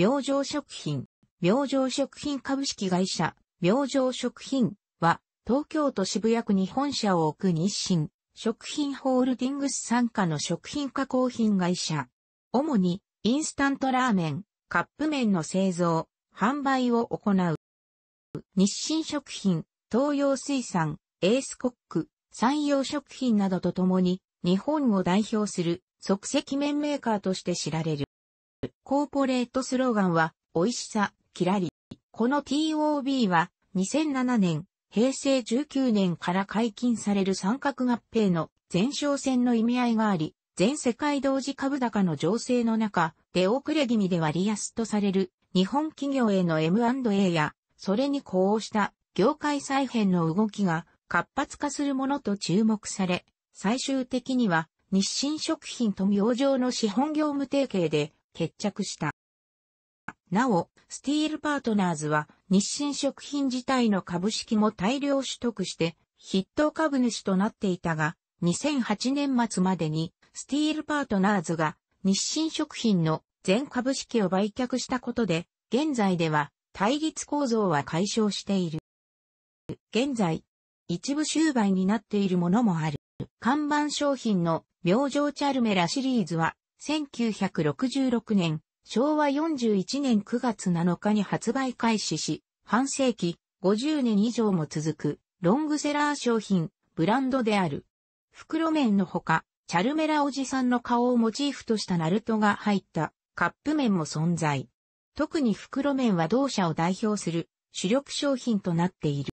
明星食品、明星食品株式会社、明星食品は、東京都渋谷区に本社を置く日清、食品ホールディングス傘下の食品加工品会社。主に、インスタントラーメン、カップ麺の製造、販売を行う。日清食品、東洋水産、エースコック、山陽食品などとともに、日本を代表する即席麺メーカーとして知られる。コーポレートスローガンは、美味しさ、キラリ。この TOB は、2007年、平成19年から解禁される三角合併の前哨戦の意味合いがあり、全世界同時株高の情勢の中、出遅れ気味で割安とされる日本企業への M&A や、それに呼応した業界再編の動きが活発化するものと注目され、最終的には日清食品と明星の資本業務提携で決着した。なお、スティールパートナーズは日清食品自体の株式も大量取得して筆頭株主となっていたが、2008年末までにスティールパートナーズが日清食品の全株式を売却したことで、現在では対立構造は解消している。現在、一部終売になっているものもある。看板商品の明星チャルメラシリーズは1966年、昭和41年9月7日に発売開始し、半世紀、50年以上も続く、ロングセラー商品、ブランドである。袋麺のほか、チャルメラおじさんの顔をモチーフとしたナルトが入ったカップ麺も存在。特に袋麺は同社を代表する主力商品となっている。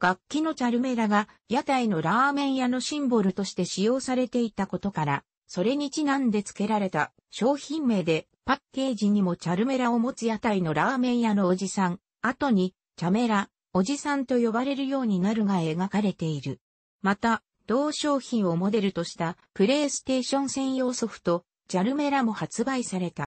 楽器のチャルメラが屋台のラーメン屋のシンボルとして使用されていたことから、それにちなんで付けられた商品名で、パッケージにもチャルメラを持つ屋台のラーメン屋のおじさん、後に、チャメラ、おじさんと呼ばれるようになるが描かれている。また、同商品をモデルとしたプレイステーション専用ソフト、ジャルメラも発売された。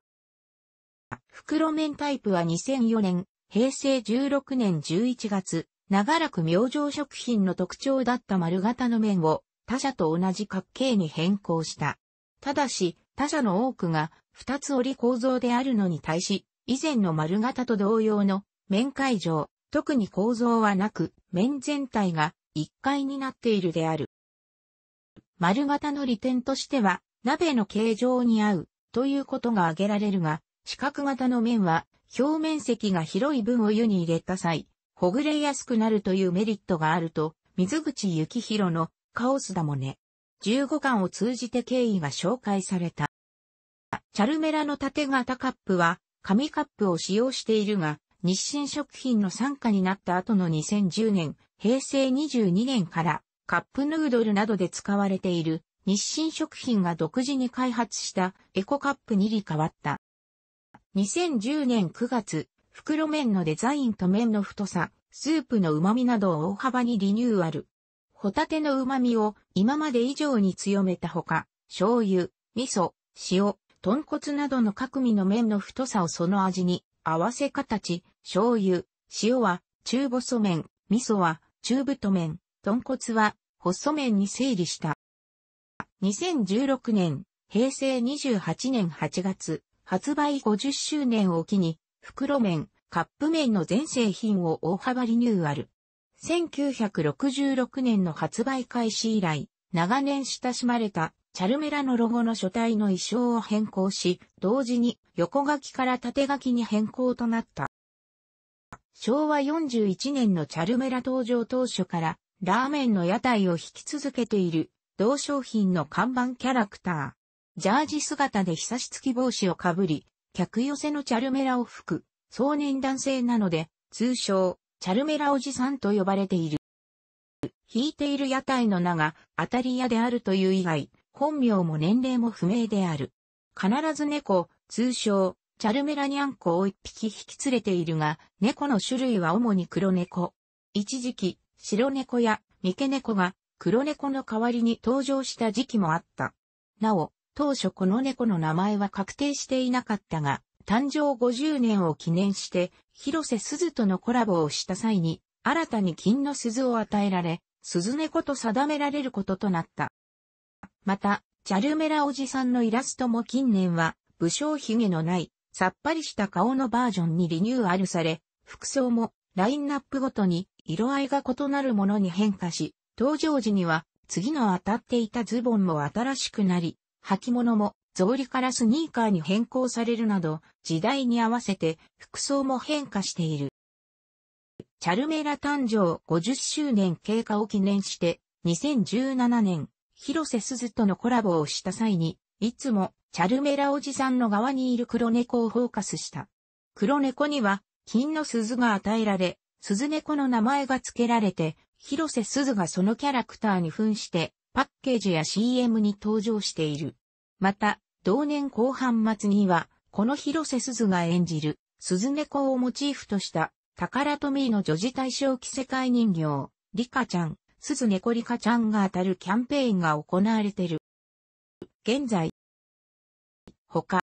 袋麺タイプは2004年、平成16年11月、長らく明星食品の特徴だった丸型の麺を他社と同じ角形に変更した。ただし、他社の多くが二つ折り構造であるのに対し、以前の丸型と同様の面会場、特に構造はなく、面全体が一階になっているである。丸型の利点としては、鍋の形状に合うということが挙げられるが、四角型の面は表面積が広い分を湯に入れた際、ほぐれやすくなるというメリットがあると、水口幸宏のカオスだもね。15巻を通じて経緯が紹介された。チャルメラの縦型カップは、紙カップを使用しているが、日清食品の傘下になった後の2010年、平成22年から、カップヌードルなどで使われている、日清食品が独自に開発したエコカップにり変わった。2010年9月、袋麺のデザインと麺の太さ、スープの旨味などを大幅にリニューアル。ホタテの旨味を今まで以上に強めたほか、醤油、味噌、塩、豚骨などの各味の麺の太さをその味に合わせ形、醤油、塩は中細麺、味噌は中太麺、豚骨は細麺に整理した。2016年、平成28年8月、発売50周年を機に、袋麺、カップ麺の全製品を大幅リニューアル。1966年の発売開始以来、長年親しまれたチャルメラのロゴの書体の衣装を変更し、同時に横書きから縦書きに変更となった。昭和41年のチャルメラ登場当初から、ラーメンの屋台を引き続けている、同商品の看板キャラクター。ジャージ姿で久し付き帽子をかぶり、客寄せのチャルメラを吹く、壮年男性なので、通称、チャルメラおじさんと呼ばれている。引いている屋台の名が当たり屋であるという以外、本名も年齢も不明である。必ず猫、通称、チャルメラニャンコを一匹引き連れているが、猫の種類は主に黒猫。一時期、白猫や三毛猫が黒猫の代わりに登場した時期もあった。なお、当初この猫の名前は確定していなかったが、誕生50年を記念して、広瀬すずとのコラボをした際に、新たに金の鈴を与えられ、鈴猫と定められることとなった。また、チャルメラおじさんのイラストも近年は、武将髭のない、さっぱりした顔のバージョンにリニューアルされ、服装もラインナップごとに色合いが異なるものに変化し、登場時には次の当たっていたズボンも新しくなり、履物も草履からスニーカーに変更されるなど、時代に合わせて服装も変化している。チャルメラ誕生50周年経過を記念して、2017年、広瀬すずとのコラボをした際に、いつもチャルメラおじさんの側にいる黒猫をフォーカスした。黒猫には、金の鈴が与えられ、鈴猫の名前が付けられて、広瀬すずがそのキャラクターに扮して、パッケージや CM に登場している。また、同年後半末には、この広瀬すずが演じる、鈴猫をモチーフとした、宝トミーの女児対象着世界人形、リカちゃん、鈴猫リカちゃんが当たるキャンペーンが行われてる。現在、他、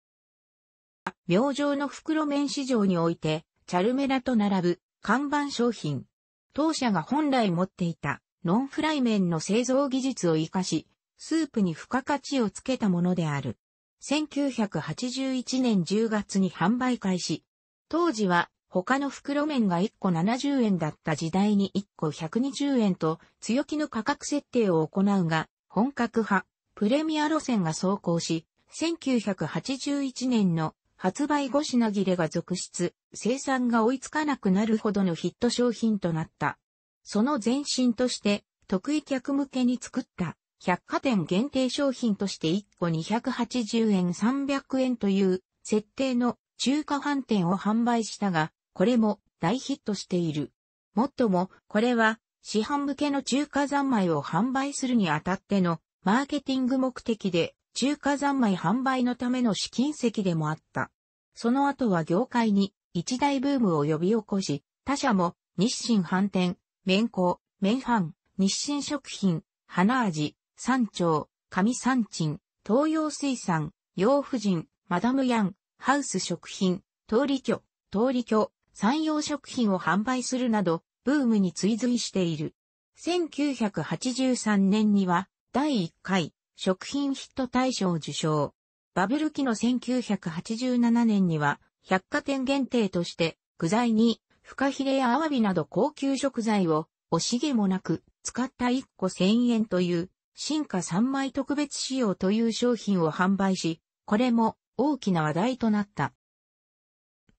明星の袋麺市場において、チャルメラと並ぶ看板商品。当社が本来持っていたノンフライ麺の製造技術を活かし、スープに付加価値をつけたものである。1981年10月に販売開始。当時は他の袋麺が1個70円だった時代に1個120円と強気の価格設定を行うが、本格派、プレミア路線が走行し、1981年の発売後品切れが続出、生産が追いつかなくなるほどのヒット商品となった。その前身として、得意客向けに作った百貨店限定商品として1個280円300円という設定の中華飯店を販売したが、これも大ヒットしている。もっとも、これは市販向けの中華三昧を販売するにあたってのマーケティング目的で中華三昧販売のための試金石でもあった。その後は業界に一大ブームを呼び起こし、他社も日清飯店、麺工、麺飯、日清食品、花味、山頂、上山鎮、東洋水産、洋婦人、マダムヤン、ハウス食品、通り居、通り居、山陽食品を販売するなど、ブームに追随している。1983年には、第1回、食品ヒット大賞を受賞。バブル期の1987年には、百貨店限定として、具材に、フカヒレやアワビなど高級食材を、惜しげもなく、使った1個1000円という、進化3枚特別仕様という商品を販売し、これも大きな話題となった。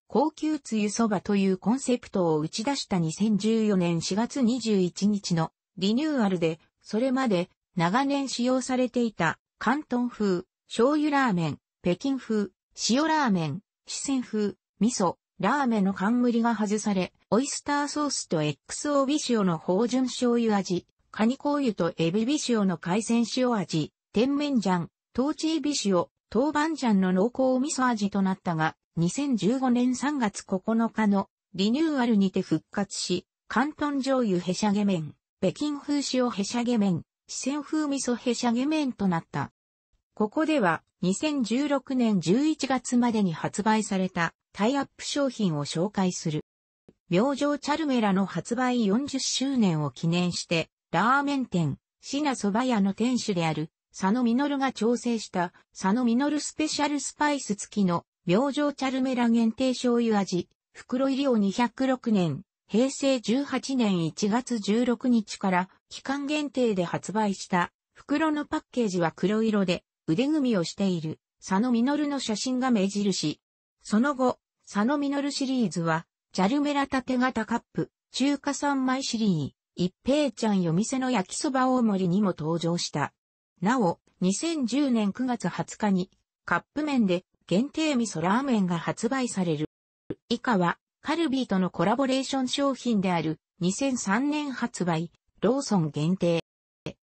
高級つゆそばというコンセプトを打ち出した2014年4月21日のリニューアルで、それまで長年使用されていた関東風、醤油ラーメン、北京風、塩ラーメン、四川風、味噌、ラーメンの冠が外され、オイスターソースと XO ビシオの芳醇醤油味、カニコウ油とエビビシオの海鮮塩味、甜麺醤、トーチービシオ、豆板醤の濃厚味噌味となったが、2015年3月9日のリニューアルにて復活し、広東醤油へしゃげ麺、北京風塩へしゃげ麺、四川風味噌へしゃげ麺となった。ここでは2016年11月までに発売されたタイアップ商品を紹介する。明星チャルメラの発売40周年を記念してラーメン店、シナ蕎麦屋の店主である、佐野実が調整した佐野実スペシャルスパイス付きの明星チャルメラ限定醤油味、袋入りを206年、平成18年1月16日から期間限定で発売した袋のパッケージは黒色で腕組みをしている佐野実の写真が目印。その後、佐野実シリーズはチャルメラ縦型カップ、中華三枚シリー、一平ちゃん夜店の焼きそば大盛りにも登場した。なお、2010年9月20日に、カップ麺で限定味噌ラーメンが発売される。以下は、カルビーとのコラボレーション商品である、2003年発売、ローソン限定。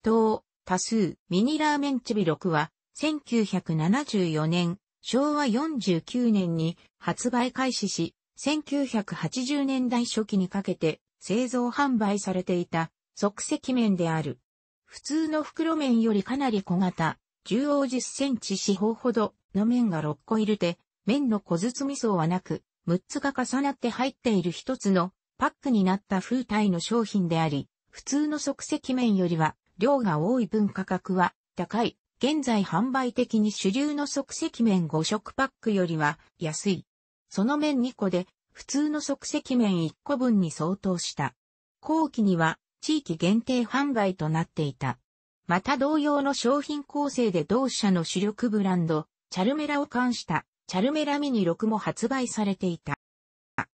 等、多数、ミニラーメンチビ6は、1974年、昭和49年に発売開始し、1980年代初期にかけて製造販売されていた即席麺である。普通の袋麺よりかなり小型、縦王10センチ四方ほどの麺が6個入れて、麺の小包み層はなく、6つが重なって入っている一つのパックになった風体の商品であり、普通の即席麺よりは量が多い分価格は高い。現在販売的に主流の即席麺5食パックよりは安い。その麺2個で普通の即席麺1個分に相当した。後期には地域限定販売となっていた。また同様の商品構成で同社の主力ブランド、チャルメラを冠したチャルメラミニ6も発売されていた。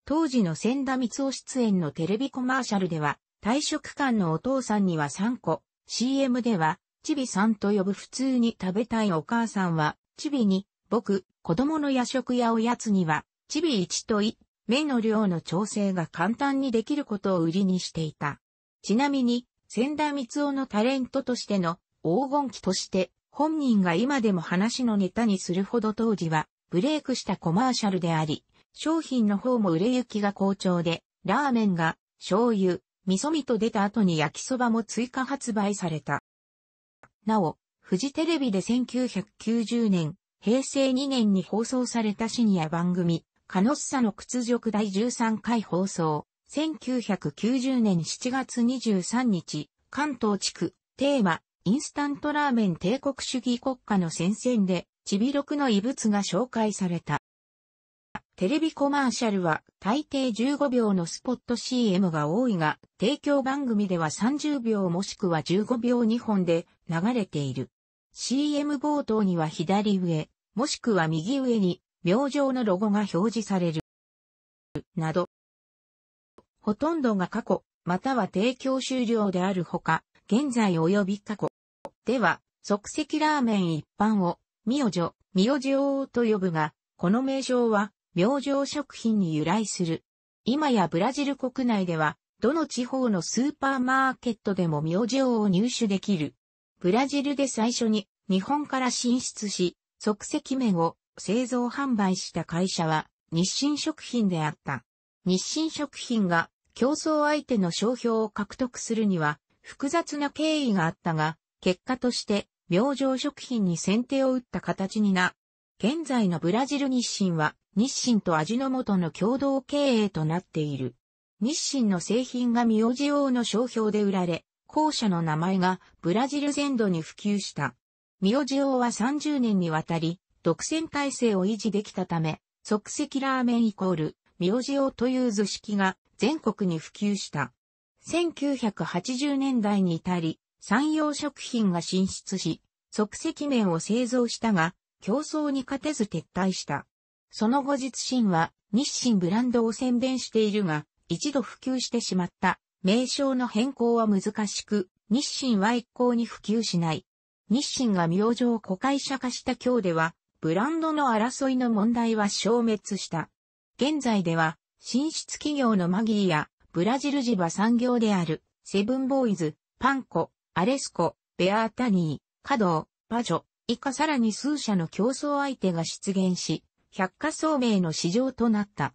当時の千田光夫出演のテレビコマーシャルでは、退職官のお父さんには3個、CM では、チビさんと呼ぶ普通に食べたいお母さんは、チビに、僕、子供の夜食やおやつには、チビ1と目の量の調整が簡単にできることを売りにしていた。ちなみに、千田光雄のタレントとしての黄金期として本人が今でも話のネタにするほど当時はブレイクしたコマーシャルであり、商品の方も売れ行きが好調で、ラーメンが醤油、味噌味と出た後に焼きそばも追加発売された。なお、フジテレビで1990年、平成2年に放送されたシニア番組、カノッサの屈辱第13回放送、1990年7月23日、関東地区、テーマ、インスタントラーメン帝国主義国家の戦線で、チビロクの遺物が紹介された。テレビコマーシャルは大抵15秒のスポット CM が多いが、提供番組では30秒もしくは15秒2本で流れている。CM 冒頭には左上、もしくは右上に明星のロゴが表示される。など。ほとんどが過去、または提供終了であるほか、現在及び過去。では、即席ラーメン一般を、みお明星と呼ぶが、この名称は、明星食品に由来する。今やブラジル国内では、どの地方のスーパーマーケットでも明星を入手できる。ブラジルで最初に日本から進出し、即席麺を製造販売した会社は日清食品であった。日清食品が競争相手の商標を獲得するには複雑な経緯があったが、結果として明星食品に先手を打った形にな。現在のブラジル日清は日清と味の素の共同経営となっている。日清の製品がオジオの商標で売られ、後者の名前がブラジル全土に普及した。ミオジオは30年にわたり、独占体制を維持できたため、即席ラーメンイコール、苗字用という図式が全国に普及した。1980年代に至り、産業食品が進出し、即席麺を製造したが、競争に勝てず撤退した。その後日清は日清ブランドを宣伝しているが、一度普及してしまった。名称の変更は難しく、日清は一向に普及しない。日清が苗字を子会社化した今日では、ブランドの争いの問題は消滅した。現在では、進出企業のマギーや、ブラジルジ場産業である、セブンボーイズ、パンコ、アレスコ、ベアータニー、カドー、パジョ、以下さらに数社の競争相手が出現し、百科聡明の市場となった。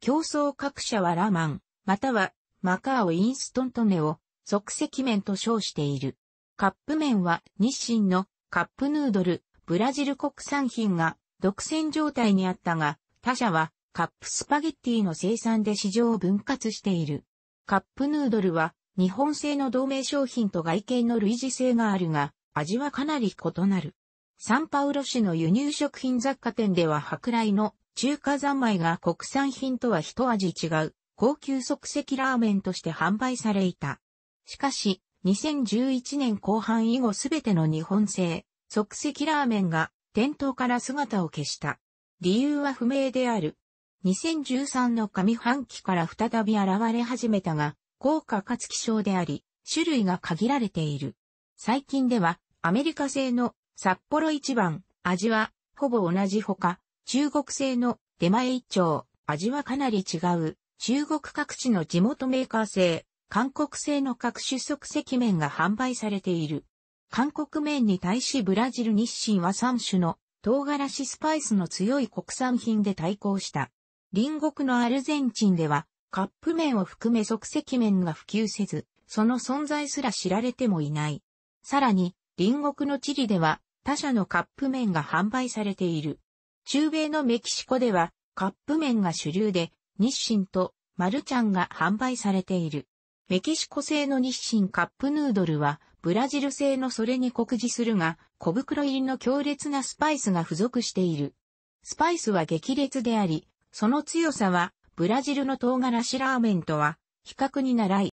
競争各社はラマン、またはマカオインストントネを即席麺と称している。カップ麺は日清のカップヌードル、ブラジル国産品が独占状態にあったが、他社はカップスパゲッティの生産で市場を分割している。カップヌードルは日本製の同盟商品と外見の類似性があるが、味はかなり異なる。サンパウロ市の輸入食品雑貨店では舶来の中華三昧が国産品とは一味違う高級即席ラーメンとして販売されいた。しかし、2011年後半以後すべての日本製、即席ラーメンが店頭から姿を消した。理由は不明である。2013の上半期から再び現れ始めたが、高価かつ希少であり、種類が限られている。最近では、アメリカ製の札幌一番、味はほぼ同じほか、中国製の出前一丁、味はかなり違う。中国各地の地元メーカー製、韓国製の各種即席麺が販売されている。韓国麺に対しブラジル日清は3種の唐辛子スパイスの強い国産品で対抗した。隣国のアルゼンチンではカップ麺を含め即席麺が普及せず、その存在すら知られてもいない。さらに、隣国のチリでは他社のカップ麺が販売されている。中米のメキシコではカップ麺が主流で日清とマルちゃんが販売されている。メキシコ製の日清カップヌードルはブラジル製のそれに酷似するが、小袋入りの強烈なスパイスが付属している。スパイスは激烈であり、その強さは、ブラジルの唐辛子ラーメンとは、比較にならい。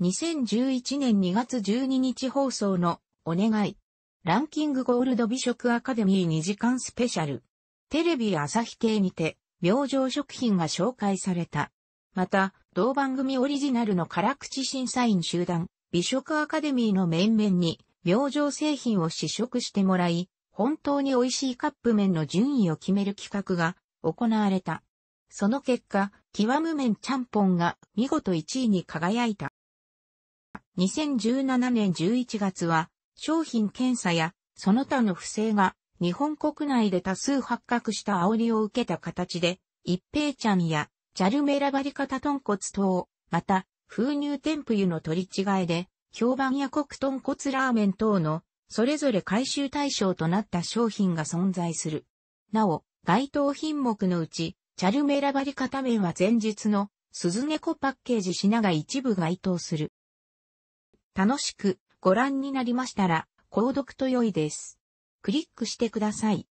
2011年2月12日放送の、お願い。ランキングゴールド美食アカデミー2時間スペシャル。テレビ朝日系にて、明星食品が紹介された。また、同番組オリジナルの辛口審査員集団、美食アカデミーの面々に、明星製品を試食してもらい、本当に美味しいカップ麺の順位を決める企画が行われた。その結果、極む麺ちゃんぽんが見事1位に輝いた。2017年11月は、商品検査やその他の不正が日本国内で多数発覚した煽りを受けた形で、一平ちゃんやチャルメラバリカタ豚骨等、また、風乳添付油の取り違えで、評判や黒豚骨ラーメン等の、それぞれ回収対象となった商品が存在する。なお、該当品目のうち、チャルメラバリカタ麺は前日の、鈴猫パッケージ品が一部該当する。楽しくご覧になりましたら、購読と良いです。クリックしてください。